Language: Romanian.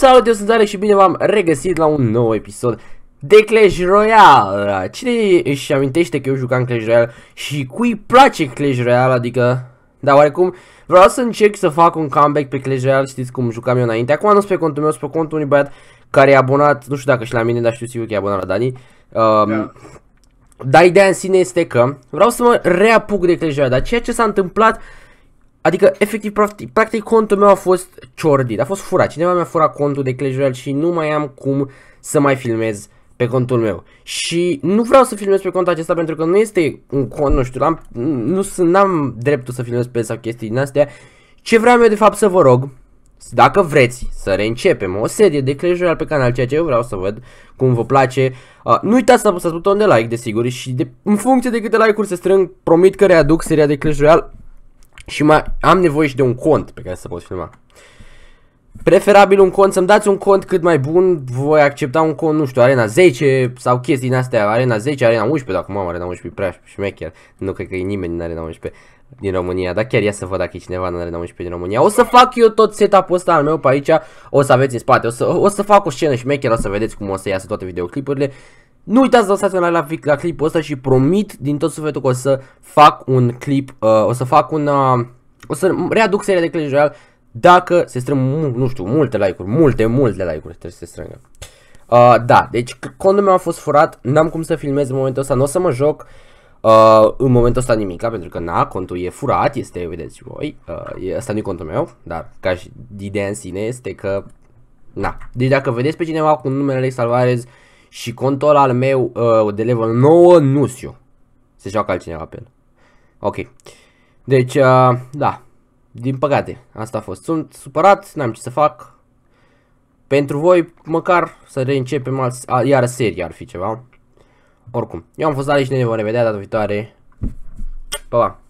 Salut, eu sunt Alex și bine v-am regăsit la un nou episod de Clash Royale. Cine își amintește că eu jucam Clash Royale și cui place Clash Royale, adică... Da, oarecum vreau să încerc să fac un comeback pe Clash Royale, știți cum jucam eu înainte. Acum nu pe contul meu, pe contul unui băiat care e abonat, nu știu dacă și la mine, dar știu sigur că e abonat la Dani. Um, da. Dar ideea în sine este că vreau să mă reapuc de Clash Royale, dar ceea ce s-a întâmplat Adică, efectiv, practic, practic contul meu a fost ciordit, a fost furat. Cineva mi-a furat contul de Clash Royale și nu mai am cum să mai filmez pe contul meu. Și nu vreau să filmez pe contul acesta pentru că nu este un cont, nu știu, am, nu sunt, n-am dreptul să filmez pe sau chestii din astea. Ce vreau eu de fapt să vă rog, dacă vreți să reîncepem o serie de Clash Royale pe canal, ceea ce eu vreau să văd, cum vă place, uh, nu uitați să apăsați butonul de like, desigur, și de, în funcție de câte like-uri se strâng, promit că readuc seria de Clash Royale și mai am nevoie și de un cont pe care să pot filma. Preferabil un cont, să-mi dați un cont cât mai bun, voi accepta un cont, nu știu, Arena 10 sau chestii din astea, Arena 10, Arena 11, dacă mă, Arena 11 prea și șmecher, nu cred că e nimeni în Arena 11 din România, dar chiar ia să văd dacă e cineva în Arena 11 din România. O să fac eu tot setup-ul ăsta al meu pe aici, o să aveți în spate, o să, o să fac o scenă șmecher, o să vedeți cum o să iasă toate videoclipurile nu uitați să lăsați un like la, la clipul ăsta și promit din tot sufletul că o să fac un clip, uh, o să fac un, uh, o să readuc seria de Clash Royale dacă se strâng, nu știu, multe like-uri, multe, multe like-uri trebuie să se strângă. Uh, da, deci contul meu a fost furat, n-am cum să filmez în momentul ăsta, nu o să mă joc uh, în momentul ăsta nimica, da, pentru că na, contul e furat, este, vedeți voi, uh, e, asta nu e contul meu, dar ca și ideea în sine este că, na. Deci dacă vedeți pe cineva cu numele Alex Alvarez, și contul al meu uh, de level 9 nu știu. Se joacă altcineva pe el. Ok. Deci, uh, da. Din păcate, asta a fost. Sunt supărat, n-am ce să fac. Pentru voi, măcar să reîncepem alți, a, iar seria ar fi ceva. Oricum, eu am fost Alex și ne vom revedea data viitoare. Pa, pa!